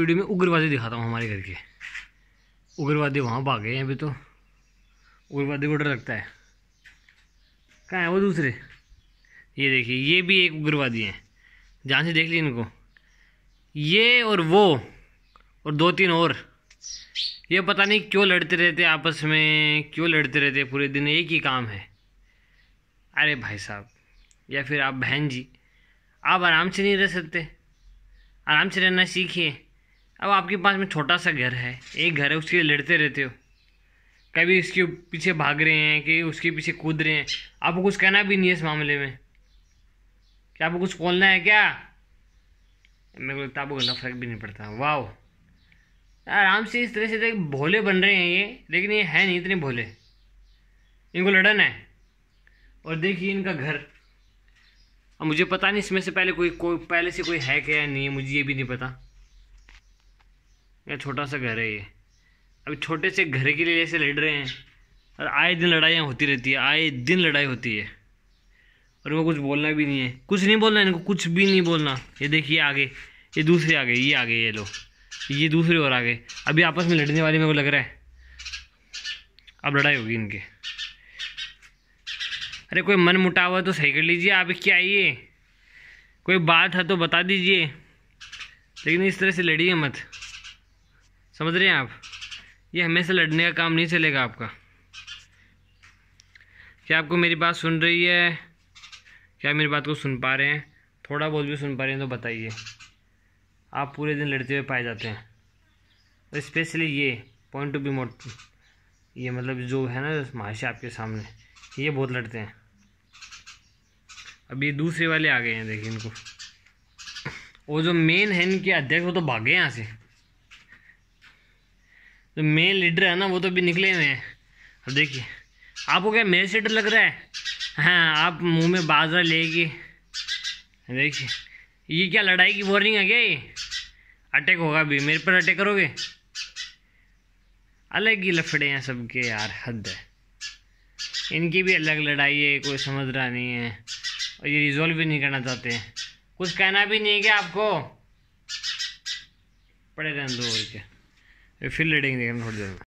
video में उग्रवादी दिखाता हूँ हमारे घर के उग्रवादी वहाँ भागे हैं अभी तो उग्रवादी को डर लगता है कहाँ है वो दूसरे ये देखिए ये भी एक उग्रवादी हैं जहाँ से देख ली इनको ये और वो और दो तीन और ये पता नहीं क्यों लड़ते रहते आपस में क्यों लड़ते रहते पूरे दिन एक ही काम है अरे भाई साहब या फिर आप बहन जी आप आराम से नहीं रह सकते आराम से रहना सीखिए अब आपके पास में छोटा सा घर है एक घर है उसके लड़ते रहते हो कभी इसके पीछे भाग रहे हैं कि उसके पीछे कूद रहे हैं आपको कुछ कहना भी नहीं है इस मामले में क्या आपको कुछ बोलना है क्या मेरे को लगता आपको गंदा फर्क भी नहीं पड़ता वाह आराम से इस तरह से तो भोले बन रहे हैं ये लेकिन ये है नहीं इतने भोले इनको लड़न है और देखिए इनका घर अब मुझे पता नहीं इसमें से पहले कोई कोई पहले से कोई है क्या नहीं है मुझे ये भी नहीं पता या छोटा सा घर है ये अभी छोटे से घर के लिए ऐसे लड़ रहे हैं और आए दिन लड़ाइयाँ होती रहती है आए दिन लड़ाई होती है और इनको कुछ बोलना भी नहीं है कुछ नहीं बोलना इनको कुछ भी नहीं बोलना ये देखिए आगे ये दूसरे आगे ये आगे ये लो ये दूसरे और आगे अभी आपस में लड़ने वाले मेरे को लग रहा है अब लड़ाई होगी इनके अरे कोई मन मुटा है तो सही कर लीजिए आप क्या आइए कोई बात है तो बता दीजिए लेकिन इस तरह से लड़िए मत समझ रहे हैं आप ये हमेशा लड़ने का काम नहीं चलेगा आपका क्या आपको मेरी बात सुन रही है क्या मेरी बात को सुन पा रहे हैं थोड़ा बहुत भी सुन पा रहे हैं तो बताइए आप पूरे दिन लड़ते हुए पाए जाते हैं और स्पेशली ये पॉइंट टू बी मोट ये मतलब जो है ना महाशय आपके सामने ये बहुत लड़ते हैं अब ये दूसरे वाले आ गए हैं देखिए इनको वो जो मेन है इनके अध्यक्ष वो तो भागे यहाँ से जो मेन लीडर है ना वो तो अभी निकले हुए हैं अब देखिए आपको क्या मेन डर लग रहा है हाँ आप मुंह में बाजा लेके देखिए ये क्या लड़ाई की वार्निंग है क्या ये अटैक होगा अभी मेरे पर अटैक करोगे अलग ही लफड़े हैं सबके यार हद है इनकी भी अलग लड़ाई है कोई समझ रहा नहीं है और ये रिजॉल्व भी नहीं करना चाहते हैं कुछ कहना भी नहीं है क्या आपको पड़े रहने दो और क्या फिर लड़ेंगे थोड़ी देर में